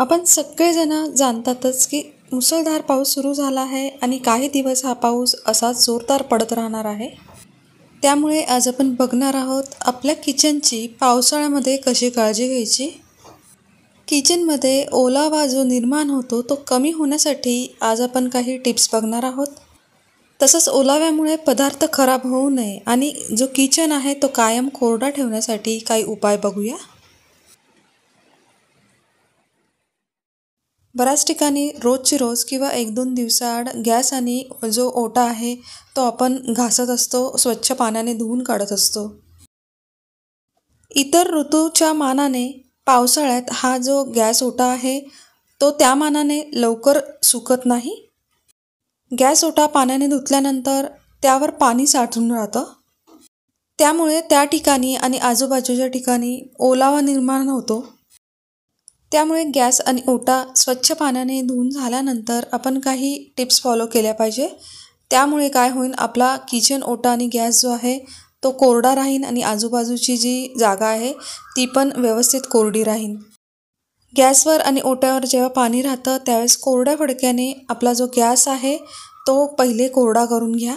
आपण सगळेजण जाणतातच की मुसळधार पाऊस सुरू झाला आहे आणि काही दिवस हा पाऊस असा जोरदार पडत राहणार आहे त्यामुळे आज आपण बघणार आहोत आपल्या किचनची पावसाळ्यामध्ये कशी काळजी घ्यायची किचनमध्ये ओलावा जो निर्माण होतो तो कमी होण्यासाठी आज आपण काही टिप्स बघणार आहोत तसंच ओलाव्यामुळे पदार्थ खराब होऊ नये आणि जो किचन आहे तो कायम कोरडा ठेवण्यासाठी काही उपाय बघूया बऱ्याच ठिकाणी रोजची रोज किंवा एक दोन दिवसाआड गॅस आणि जो ओटा आहे तो आपण घासत असतो स्वच्छ पाण्याने धुवून काढत असतो इतर ऋतूच्या मानाने पावसाळ्यात हा जो गॅस ओटा आहे तो त्या मानाने लवकर सुकत नाही गॅस ओटा पाण्याने धुतल्यानंतर त्यावर पाणी साठून राहतं त्यामुळे त्या ठिकाणी आणि आजूबाजूच्या ठिकाणी ओलावा निर्माण होतो त्यामुळे गॅस आणि ओटा स्वच्छ पाण्याने धुवून झाल्यानंतर आपण काही टिप्स फॉलो केल्या पाहिजे त्यामुळे काय होईल आपला किचन ओटा आणि गॅस जो आहे तो कोरडा राहीन आणि आजूबाजूची जी जागा आहे ती पण व्यवस्थित कोरडी राहीन गॅसवर आणि ओट्यावर जेव्हा पाणी राहतं त्यावेळेस कोरड्या फडक्याने आपला जो गॅस आहे तो पहिले कोरडा करून घ्या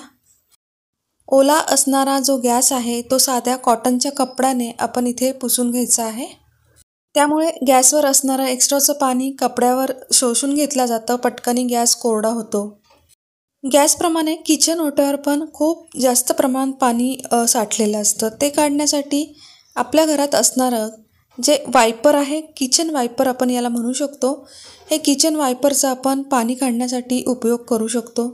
ओला असणारा जो गॅस आहे तो साध्या कॉटनच्या कपड्याने आपण इथे पुसून घ्यायचा आहे त्यामुळे गॅसवर असणारं एक्स्ट्राचं पाणी कपड्यावर शोषून घेतलं जातं पटकनी गॅस कोरडा होतो गॅसप्रमाणे किचन ओट्यावर पण खूप जास्त प्रमाणात पाणी साठलेलं असतं ते काढण्यासाठी आपल्या घरात असणारं जे वायपर आहे किचन वायपर आपण याला म्हणू शकतो हे किचन वायपरचं आपण पाणी काढण्यासाठी उपयोग करू शकतो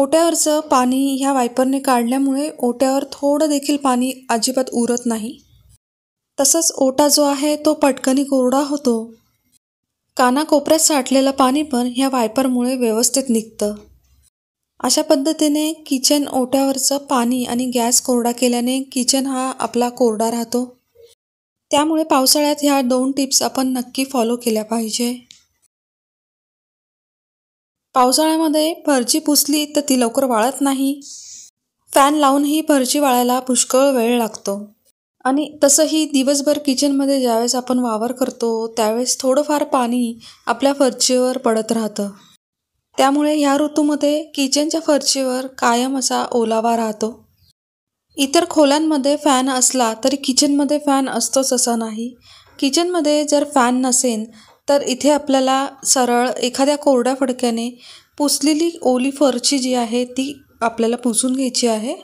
ओट्यावरचं पाणी ह्या वायपरने काढल्यामुळे ओट्यावर थोडं देखील पाणी अजिबात उरत नाही तसंच ओटा जो आहे तो पटकनी कोरडा होतो कानाकोपऱ्यात साठलेलं पाणी पण ह्या वायपरमुळे व्यवस्थित निघतं अशा पद्धतीने किचन ओट्यावरचं पाणी आणि गॅस कोरडा केल्याने किचन हा आपला कोरडा राहतो त्यामुळे पावसाळ्यात ह्या दोन टिप्स आपण नक्की फॉलो केल्या पाहिजे पावसाळ्यामध्ये भरची पुसली तर ती लवकर वाळत नाही फॅन लावूनही भरची वाळायला पुष्कळ वेळ लागतो आणि तसंही दिवसभर किचनमध्ये ज्यावेळेस आपण वावर करतो त्यावेळेस थोडंफार पाणी आपल्या फरचेवर पडत राहतं त्यामुळे ह्या ऋतूमध्ये किचनच्या फरचेवर कायम असा ओलावा राहतो इतर खोल्यांमध्ये फॅन असला तरी किचनमध्ये फॅन असतोच असा नाही किचनमध्ये जर फॅन नसेल तर इथे आपल्याला सरळ एखाद्या कोरड्या फडक्याने पुसलेली ओली फरची जी आहे ती आपल्याला पुसून घ्यायची आहे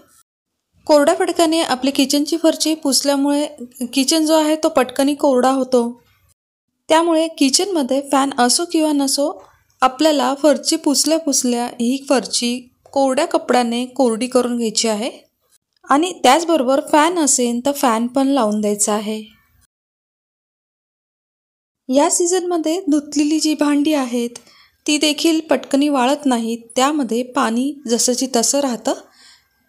कोरड्या फडकाने आपली किचनची फरची पुसल्यामुळे किचन जो आहे तो पटकनी कोरडा होतो त्यामुळे किचनमध्ये फॅन असो किंवा नसो आपल्याला फरची पुसल्या पुसल्या ही फरची कोरड्या कपड्याने कोरडी करून घ्यायची आहे आणि त्याचबरोबर फॅन असेल तर फॅन पण लावून द्यायचा आहे या सीझनमध्ये धुतलेली जी भांडी आहेत ती देखील पटकनी वाळत नाहीत त्यामध्ये पाणी जसंची तसं राहतं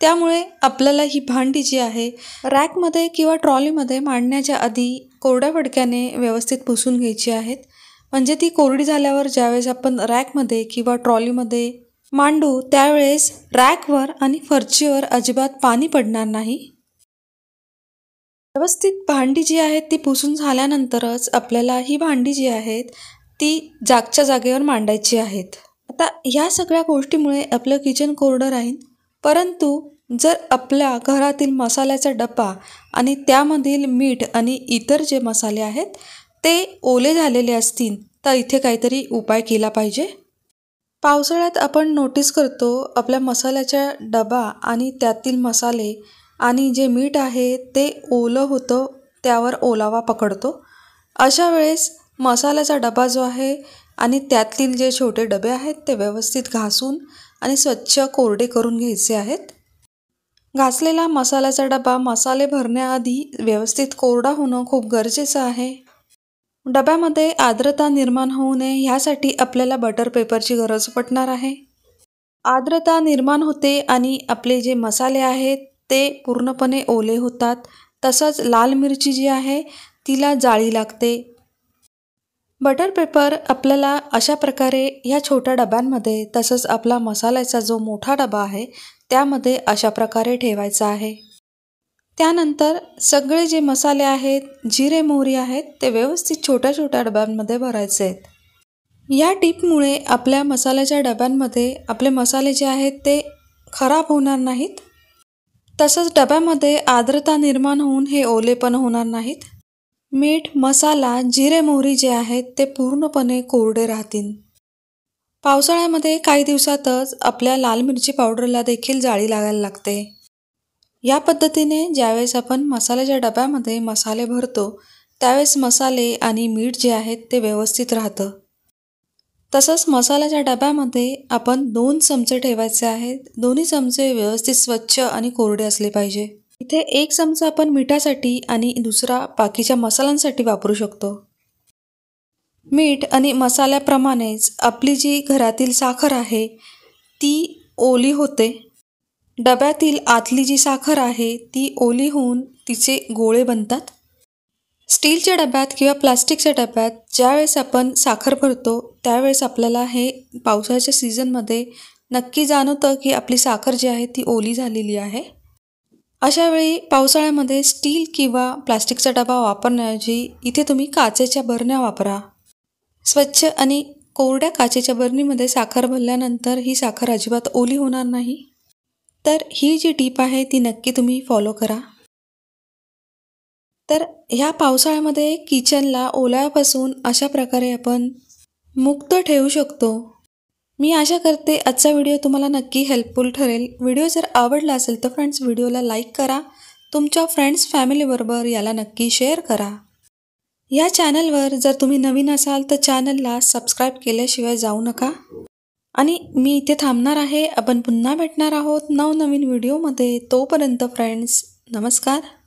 त्यामुळे आपल्याला ही भांडी जी आहे रॅकमध्ये किंवा ट्रॉलीमध्ये मांडण्याच्या आधी कोरड्या फडक्याने व्यवस्थित पुसून घ्यायची आहेत म्हणजे ती कोरडी झाल्यावर ज्यावेळेस आपण रॅकमध्ये किंवा ट्रॉलीमध्ये मांडू त्यावेळेस रॅकवर आणि फरचीवर अजिबात पाणी पडणार नाही व्यवस्थित भांडी जी आहेत ती पुसून झाल्यानंतरच आपल्याला ही भांडी जी आहेत ती जागच्या जागेवर मांडायची आहेत आता ह्या सगळ्या गोष्टीमुळे आपलं किचन कोरडं राहील परंतु जर आपल्या घरातील मसाल्याचा डबा आणि त्यामधील मीठ आणि इतर जे मसाले आहेत ते ओले झालेले असतील तर इथे काहीतरी उपाय केला पाहिजे पावसाळ्यात आपण नोटीस करतो आपल्या मसाल्याचा डबा आणि त्यातील मसाले आणि जे मीठ आहे ते ओलं होतं त्यावर ओलावा पकडतो अशा वेळेस मसाल्याचा डबा जो आहे आणि त्यातील जे छोटे डबे आहेत ते व्यवस्थित घासून आणि स्वच्छ कोरडे करून घ्यायचे आहेत घासलेला मसाल्याचा डबा मसाले भरण्याआधी व्यवस्थित कोरडा होणं खूप गरजेचं आहे डब्यामध्ये आर्द्रता निर्माण होऊ नये ह्यासाठी आपल्याला बटर पेपरची गरज पडणार आहे आर्द्रता निर्माण होते आणि आपले जे मसाले आहेत ते पूर्णपणे ओले होतात तसंच लाल मिरची जी आहे तिला जाळी लागते बटर पेपर आपल्याला अशा प्रकारे ह्या छोट्या डब्यांमध्ये तसंच आपला मसाल्याचा जो मोठा डबा आहे त्यामध्ये अशा प्रकारे ठेवायचा आहे त्यानंतर सगळे जे मसाले आहेत जिरे मोहरी आहेत ते व्यवस्थित छोट्या छोट्या डब्यांमध्ये भरायचे आहेत या टिपमुळे आपल्या मसाल्याच्या डब्यांमध्ये आपले मसाले जे आहेत ते खराब होणार नाहीत तसंच डब्यामध्ये आर्द्रता निर्माण होऊन हे ओले पण होणार नाहीत मीठ मसाला जिरे मोहरी जे आहेत ते पूर्णपणे कोरडे राहतील पावसाळ्यामध्ये काही दिवसातच आपल्या लाल मिरची पावडरला देखील जाळी लागायला लागते या पद्धतीने ज्यावेळेस आपण मसाल्याच्या डब्यामध्ये मसाले भरतो त्यावेळेस मसाले आणि मीठ जे आहेत ते व्यवस्थित राहतं तसंच मसाल्याच्या डब्यामध्ये आपण दोन चमचे ठेवायचे आहेत दोन्ही चमचे व्यवस्थित स्वच्छ आणि कोरडे असले पाहिजे इथे एक चमचा आपण मिठासाठी आणि दुसरा बाकीच्या मसाल्यांसाठी वापरू शकतो मीठ आणि मसाल्याप्रमाणेच आपली जी घरातील साखर आहे ती ओली होते डब्यातील आतली जी साखर आहे ती ओली होऊन तिचे गोळे बनतात स्टीलच्या डब्यात किंवा प्लास्टिकच्या डब्यात ज्यावेळेस आपण साखर भरतो त्यावेळेस आपल्याला हे पावसाच्या सीझनमध्ये नक्की जाणवतं की आपली साखर जी आहे ती ओली झालेली आहे अशावेळी पावसाळ्यामध्ये स्टील किंवा प्लास्टिकचा डबा वापरण्याऐवजी इथे तुम्ही काचेच्या बरण्या वापरा स्वच्छ आणि कोरड्या काचेच्या बरणीमध्ये साखर भरल्यानंतर ही साखर अजिबात ओली होणार नाही तर ही जी टीप आहे ती नक्की तुम्ही फॉलो करा तर ह्या पावसाळ्यामध्ये किचनला ओल्यापासून अशा प्रकारे आपण मुक्त ठेवू शकतो मी आशा करते आजचा व्हिडिओ तुम्हाला नक्की हेल्पफुल ठरेल व्हिडिओ जर आवडला असेल तर फ्रेंड्स व्हिडिओला लाईक करा तुमच्या फ्रेंड्स फॅमिलीबरोबर याला नक्की शेअर करा या चॅनलवर जर तुम्ही नवीन असाल तर चॅनलला सबस्क्राईब केल्याशिवाय जाऊ नका आणि मी इथे थांबणार आहे आपण पुन्हा भेटणार आहोत नवनवीन व्हिडिओमध्ये तोपर्यंत फ्रेंड्स नमस्कार